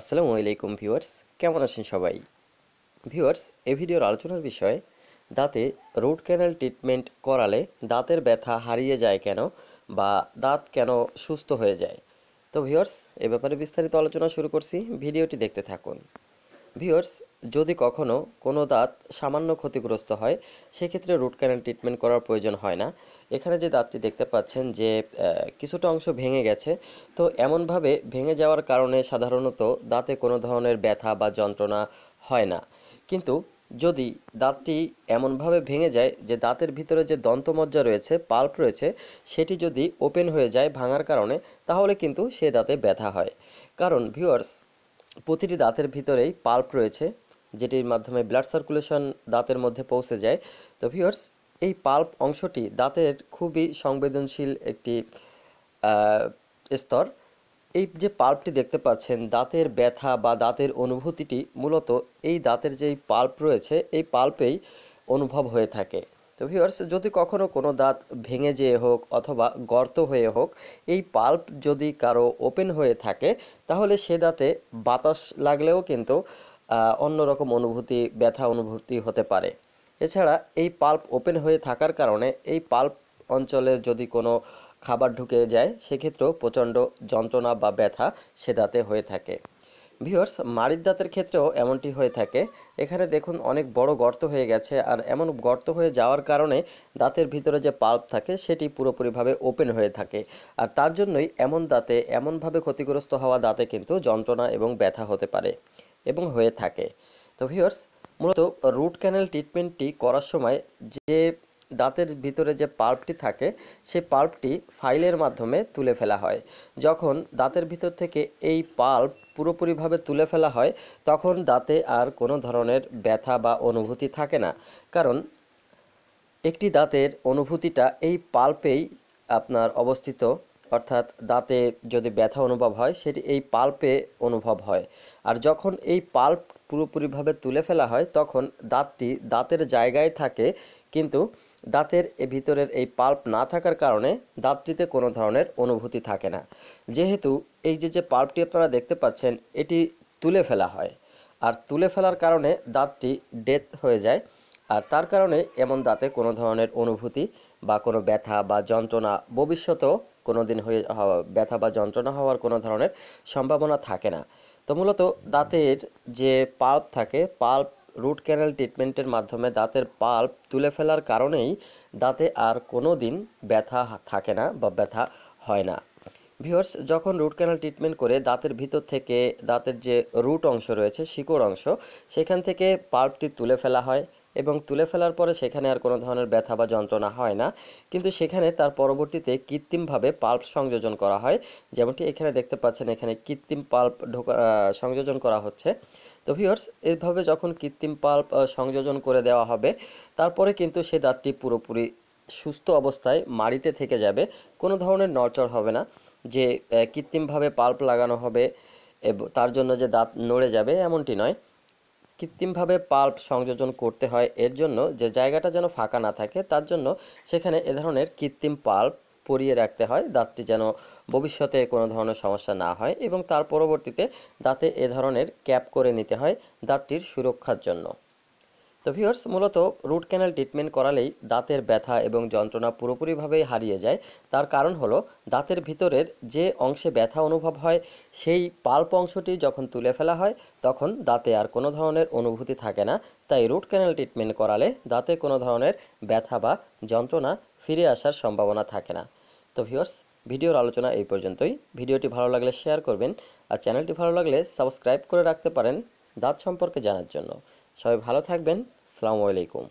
আসসালামু আলাইকুম ভিউয়ার্স কেমন আছেন সবাই ভিউয়ার্স এ ভিডিওর আলোচনার বিষয় দাঁতে রুট ক্যানাল ট্রিটমেন্ট করালে দাঁতের ব্যথা হারিয়ে যায় কেন বা দাঁত কেন সুস্থ হয়ে যায় তো ভিউয়ার্স এ ব্যাপারে বিস্তারিত আলোচনা শুরু করছি ভিডিওটি দেখতে থাকুন ভিউয়ার্স যদি কখনও কোনো দাঁত সামান্য ক্ষতিগ্রস্ত হয় সেক্ষেত্রে রুট ক্যানাল ট্রিটমেন্ট করার প্রয়োজন হয় না এখানে যে দাঁতটি দেখতে পাচ্ছেন যে কিছুটা অংশ ভেঙে গেছে তো এমনভাবে ভেঙে যাওয়ার কারণে সাধারণত দাঁতে কোনো ধরনের ব্যথা বা যন্ত্রণা হয় না কিন্তু যদি দাঁতটি এমনভাবে ভেঙে যায় যে দাঁতের ভিতরে যে দন্তমজ্জা রয়েছে পাল্প রয়েছে সেটি যদি ওপেন হয়ে যায় ভাঙার কারণে তাহলে কিন্তু সে দাঁতে ব্যথা হয় কারণ ভিউয়ার্স প্রতিটি দাঁতের ভিতরেই পাল্প রয়েছে যেটির মাধ্যমে ব্লাড সার্কুলেশন দাঁতের মধ্যে পৌঁছে যায় তো ভিউয়ার্স এই পাল্প অংশটি দাঁতের খুবই সংবেদনশীল একটি স্তর এই যে পাল্পটি দেখতে পাচ্ছেন দাঁতের ব্যথা বা দাঁতের অনুভূতিটি মূলত এই দাঁতের যেই পাল্প রয়েছে এই পাল্পেই অনুভব হয়ে থাকে তো ভিউয়ার্স যদি কখনও কোনো দাঁত ভেঙে যেয়ে হোক অথবা গর্ত হয়ে হোক এই পাল্প যদি কারো ওপেন হয়ে থাকে তাহলে সে দাঁতে বাতাস লাগলেও কিন্তু অন্যরকম অনুভূতি ব্যথা অনুভূতি হতে পারে এছাড়া এই পাল্প ওপেন হয়ে থাকার কারণে এই পাল্প অঞ্চলে যদি কোনো খাবার ঢুকে যায় সেক্ষেত্রেও প্রচণ্ড যন্ত্রণা বা ব্যথা সে দাঁতে হয়ে থাকে ভিওর্স মারির দাঁতের ক্ষেত্রেও এমনটি হয়ে থাকে এখানে দেখুন অনেক বড় গর্ত হয়ে গেছে আর এমন গর্ত হয়ে যাওয়ার কারণে দাঁতের ভিতরে যে পাল্প থাকে সেটি পুরোপুরিভাবে ওপেন হয়ে থাকে আর তার জন্যই এমন দাঁতে এমনভাবে ক্ষতিগ্রস্ত হওয়া দাঁতে কিন্তু যন্ত্রণা এবং ব্যথা হতে পারে এবং হয়ে থাকে তো ভিওর্স মূলত রুট ক্যানেল ট্রিটমেন্টটি করার সময় যে দাঁতের ভিতরে যে পাল্পটি থাকে সেই পাল্পটি ফাইলের মাধ্যমে তুলে ফেলা হয় যখন দাঁতের ভিতর থেকে এই পাল্প পুরোপুরিভাবে তুলে ফেলা হয় তখন দাঁতে আর কোনো ধরনের ব্যথা বা অনুভূতি থাকে না কারণ একটি দাঁতের অনুভূতিটা এই পাল্পেই আপনার অবস্থিত অর্থাৎ দাঁতে যদি ব্যথা অনুভব হয় সেটি এই পাল্পে অনুভব হয় আর যখন এই পাল্প পুরোপুরিভাবে তুলে ফেলা হয় তখন দাঁতটি দাঁতের জায়গায় থাকে কিন্তু দাঁতের ভিতরের এই পাল্প না থাকার কারণে দাঁতটিতে কোনো ধরনের অনুভূতি থাকে না যেহেতু এই যে যে পাল্পটি আপনারা দেখতে পাচ্ছেন এটি তুলে ফেলা হয় আর তুলে ফেলার কারণে দাঁতটি ডেথ হয়ে যায় আর তার কারণে এমন দাঁতে কোনো ধরনের অনুভূতি বা কোনো ব্যথা বা যন্ত্রণা ভবিষ্যতেও কোনো দিন হয়ে ব্যথা বা যন্ত্রণা হওয়ার কোনো ধরনের সম্ভাবনা থাকে না তো মূলত দাঁতের যে পাল্প থাকে পাল্প রুট ক্যানাল ট্রিটমেন্টের মাধ্যমে দাঁতের পাল্প তুলে ফেলার কারণেই দাঁতে আর কোনো দিন ব্যথা থাকে না বা ব্যথা হয় না ভিওর্স যখন রুট ক্যানাল ট্রিটমেন্ট করে দাঁতের ভিতর থেকে দাঁতের যে রুট অংশ রয়েছে শিকড় অংশ সেখান থেকে পাল্পটি তুলে ফেলা হয় এবং তুলে ফেলার পরে সেখানে আর কোনো ধরনের ব্যথা বা যন্ত্রণা হয় না কিন্তু সেখানে তার পরবর্তীতে কৃত্রিমভাবে পাল্প সংযোজন করা হয় যেমনটি এখানে দেখতে পাচ্ছেন এখানে কৃত্রিম পাল্প ঢোকা সংযোজন করা হচ্ছে তো ভিওর্স এভাবে যখন কৃত্রিম পাল্প সংযোজন করে দেওয়া হবে তারপরে কিন্তু সে দাঁতটি পুরোপুরি সুস্থ অবস্থায় মাড়িতে থেকে যাবে কোনো ধরনের নড়চড় হবে না যে কৃত্রিমভাবে পাল্প লাগানো হবে তার জন্য যে দাঁত নড়ে যাবে এমনটি নয় কৃত্রিমভাবে পাল্প সংযোজন করতে হয় এর জন্য যে জায়গাটা যেন ফাঁকা না থাকে তার জন্য সেখানে এ ধরনের কৃত্রিম পাল্প পরিয়ে রাখতে হয় দাঁতটি যেন ভবিষ্যতে কোনো ধরনের সমস্যা না হয় এবং তার পরবর্তীতে দাঁতে এ ধরনের ক্যাপ করে নিতে হয় দাঁতটির সুরক্ষার জন্য তো ভিওর্স মূলত রুট ক্যানাল ট্রিটমেন্ট করালেই দাঁতের ব্যথা এবং যন্ত্রণা পুরোপুরিভাবেই হারিয়ে যায় তার কারণ হল দাঁতের ভিতরের যে অংশে ব্যথা অনুভব হয় সেই পাল্প অংশটি যখন তুলে ফেলা হয় তখন দাঁতে আর কোনো ধরনের অনুভূতি থাকে না তাই রুট ক্যানাল ট্রিটমেন্ট করালে দাঁতে কোনো ধরনের ব্যথা বা যন্ত্রণা ফিরে আসার সম্ভাবনা থাকে না তো ভিওর্স ভিডিওর আলোচনা এই পর্যন্তই ভিডিওটি ভালো লাগলে শেয়ার করবেন আর চ্যানেলটি ভালো লাগলে সাবস্ক্রাইব করে রাখতে পারেন দাঁত সম্পর্কে জানার জন্য সবাই ভালো থাকবেন সালামু আলাইকুম